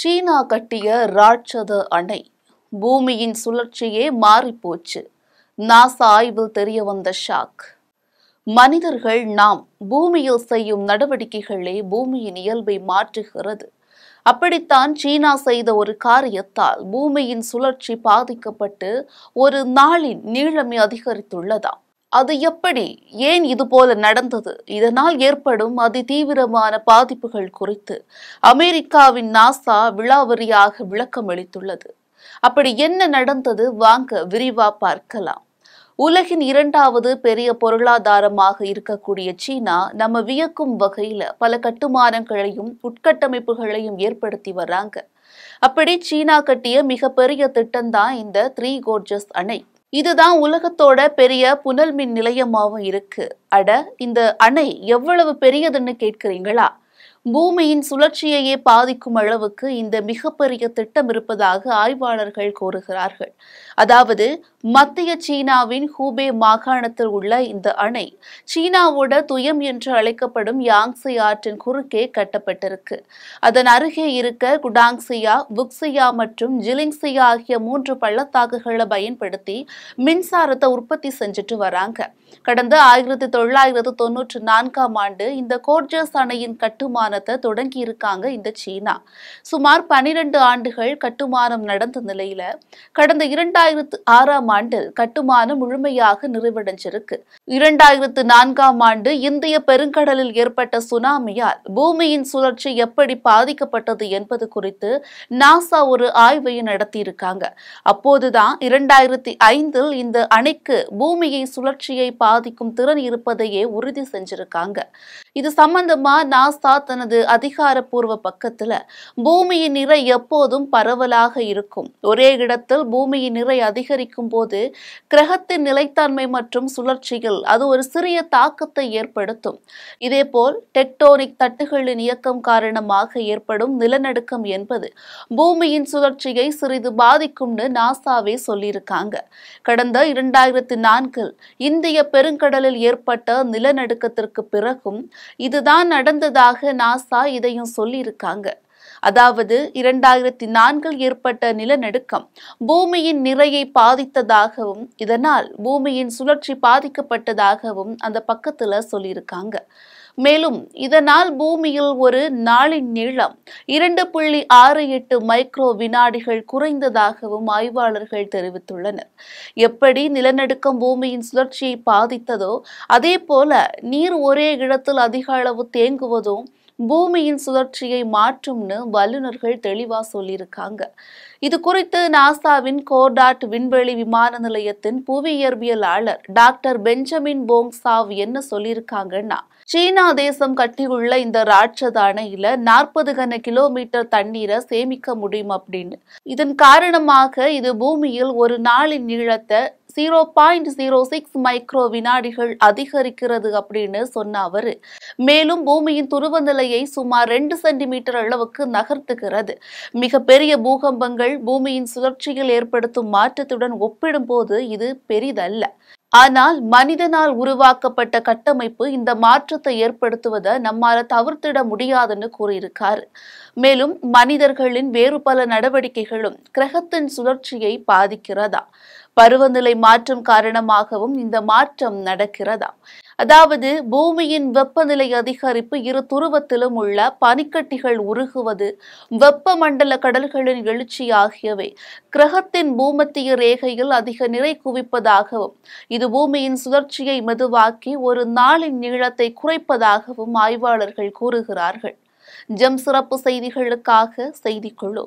சீனா கட்டிய ராட்சத அணை பூமியின் சுழற்சியே மாறிப்போச்சு நாசா ஆய்வில் தெரிய வந்த ஷாக் மனிதர்கள் நாம் பூமியில் செய்யும் நடவடிக்கைகளே பூமியின் இயல்பை மாற்றுகிறது அப்படித்தான் சீனா செய்த ஒரு காரியத்தால் பூமியின் சுழற்சி பாதிக்கப்பட்டு ஒரு நாளின் நீளமே அதிகரித்துள்ளதாம் அது எப்படி ஏன் இது போல நடந்தது இதனால் ஏற்படும் அதி தீவிரமான பாதிப்புகள் குறித்து அமெரிக்காவின் நாசா விழாவரியாக விளக்கம் அளித்துள்ளது அப்படி என்ன நடந்தது வாங்க விரிவா பார்க்கலாம் உலகின் இரண்டாவது பெரிய பொருளாதாரமாக இருக்கக்கூடிய சீனா நம்ம வியக்கும் வகையில பல கட்டுமானங்களையும் உட்கட்டமைப்புகளையும் ஏற்படுத்தி வர்றாங்க அப்படி சீனா கட்டிய மிகப்பெரிய திட்டம்தான் இந்த த்ரீ கோர்ஜஸ் அணை இதுதான் உலகத்தோட பெரிய புனல் மின் நிலையமாகவும் இருக்கு அட இந்த அணை எவ்வளவு பெரியதுன்னு கேட்கிறீங்களா பூமியின் சுழற்சியையே பாதிக்கும் அளவுக்கு இந்த மிகப்பெரிய திட்டம் இருப்பதாக ஆய்வாளர்கள் கூறுகிறார்கள் அதாவது மத்திய சீனாவின் ஹூபே மாகாணத்தில் உள்ள இந்த அணை சீனாவோட துயம் என்று அழைக்கப்படும் யாங்ஸி ஆற்றின் குறுக்கே கட்டப்பட்டிருக்கு அதன் அருகே இருக்க குடாங்சியா புக்சியா மற்றும் ஜிலிங்சியா ஆகிய மூன்று பள்ளத்தாக்குகளை பயன்படுத்தி மின்சாரத்தை உற்பத்தி செஞ்சுட்டு வராங்க கடந்த ஆயிரத்தி தொள்ளாயிரத்து தொன்னூற்று நான்காம் ஆண்டு இந்த கோர்ஜஸ் அணையின் கட்டுமான கட்டுமானத்தை தொடங்கி இருக்காங்க இந்த சீனா சுமார் பனிரெண்டு ஆண்டுகள் கட்டுமானம் நடந்த நிலையில கடந்த இரண்டாயிரத்து ஆறாம் ஆண்டில் கட்டுமானம் முழுமையாக நிறைவடைஞ்சிருக்கு இரண்டாயிரத்து நான்காம் ஆண்டு இந்திய பெருங்கடலில் ஏற்பட்ட சுனாமியால் பூமியின் சுழற்சி எப்படி பாதிக்கப்பட்டது என்பது குறித்து நாசா ஒரு ஆய்வை நடத்தியிருக்காங்க அப்போதுதான் இரண்டாயிரத்தி ஐந்தில் இந்த அணைக்கு பூமியை சுழற்சியை பாதிக்கும் திறன் இருப்பதையே உறுதி செஞ்சிருக்காங்க இது சம்பந்தமா நாசா தனது அதிகாரப்பூர்வ பக்கத்துல பூமியின் நிறை எப்போதும் பரவலாக இருக்கும் ஒரே இடத்தில் பூமியின் நிறை அதிகரிக்கும் போது கிரகத்தின் நிலைத்தன்மை மற்றும் சுழற்சிகள் அது ஒரு சிறிய தாக்கத்தை ஏற்படுத்தும் இதேபோல் டெக்டோனிக் தட்டுகளின் இயக்கம் காரணமாக ஏற்படும் நிலநடுக்கம் என்பது பூமியின் சுழற்சியை சிறிது பாதிக்கும்னு நாசாவே சொல்லியிருக்காங்க கடந்த இரண்டாயிரத்தி நான்கில் இந்திய பெருங்கடலில் ஏற்பட்ட நிலநடுக்கத்திற்கு பிறகும் இதுதான் நடந்ததாக நாசா இதையும் சொல்லியிருக்காங்க அதாவது இரண்டாயிரத்தி நான்கில் ஏற்பட்ட நிலநடுக்கம் பூமியின் நிறையை பாதித்ததாகவும் இதனால் பூமியின் சுழற்சி பாதிக்கப்பட்டதாகவும் அந்த பக்கத்துல சொல்லியிருக்காங்க மேலும் இதனால் பூமியில் ஒரு நாளின் நீளம் இரண்டு புள்ளி ஆறு எட்டு மைக்ரோ வினாடிகள் குறைந்ததாகவும் ஆய்வாளர்கள் தெரிவித்துள்ளனர் எப்படி நிலநடுக்கம் பூமியின் சுழற்சியை பாதித்ததோ அதே போல நீர் ஒரே இடத்தில் அதிக அளவு தேங்குவதும் பூமியின் சுழற்சியை மாற்றும்னு வல்லுநர்கள் தெளிவா சொல்லியிருக்காங்க இது குறித்து நாசாவின் கோர்டாட் விண்வெளி விமான நிலையத்தின் இயற்பியலாளர் டாக்டர் பெஞ்சமின் போங்சாவ் என்ன சொல்லியிருக்காங்கன்னா சீனா தேசம் கட்டியுள்ள இந்த ராட்சத அணையில நாற்பது கன கிலோமீட்டர் தண்ணீரை சேமிக்க முடியும் அப்படின்னு இதன் காரணமாக இது பூமியில் ஒரு நாளின் நீளத்தை zero point zero six micro வினாடிகள் அதிகரிக்கிறது அப்படின்னு சொன்ன அவரு மேலும் பூமியின் துருவநிலை தரையை சுமார் ரெண்டு சென்டிமீட்டர் அளவுக்கு நகர்த்துகிறது மிகப்பெரிய பூகம்பங்கள் பூமியின் சுழற்சியில் ஏற்படுத்தும் மாற்றத்துடன் ஒப்பிடும்போது இது பெரிதல்ல ஆனால் மனிதனால் உருவாக்கப்பட்ட கட்டமைப்பு இந்த மாற்றத்தை ஏற்படுத்துவதை நம்மால தவிர்த்திட முடியாதுன்னு கூறியிருக்காரு மேலும் மனிதர்களின் வேறு பல நடவடிக்கைகளும் கிரகத்தின் சுழற்சியை பாதிக்கிறதா பருவநிலை மாற்றம் காரணமாகவும் இந்த மாற்றம் நடக்கிறதா அதாவது பூமியின் வெப்பநிலை அதிகரிப்பு இரு துருவத்திலும் உள்ள பனிக்கட்டிகள் உருகுவது வெப்பமண்டல கடல்களின் எழுச்சி ஆகியவை கிரகத்தின் பூமத்திய ரேகையில் அதிக நிறை குவிப்பதாகவும் இது பூமியின் சுழற்சியை மெதுவாக்கி ஒரு நாளின் நீளத்தை குறைப்பதாகவும் ஆய்வாளர்கள் கூறுகிறார்கள் ஜெம் சிறப்பு செய்திகளுக்காக செய்திக்குழு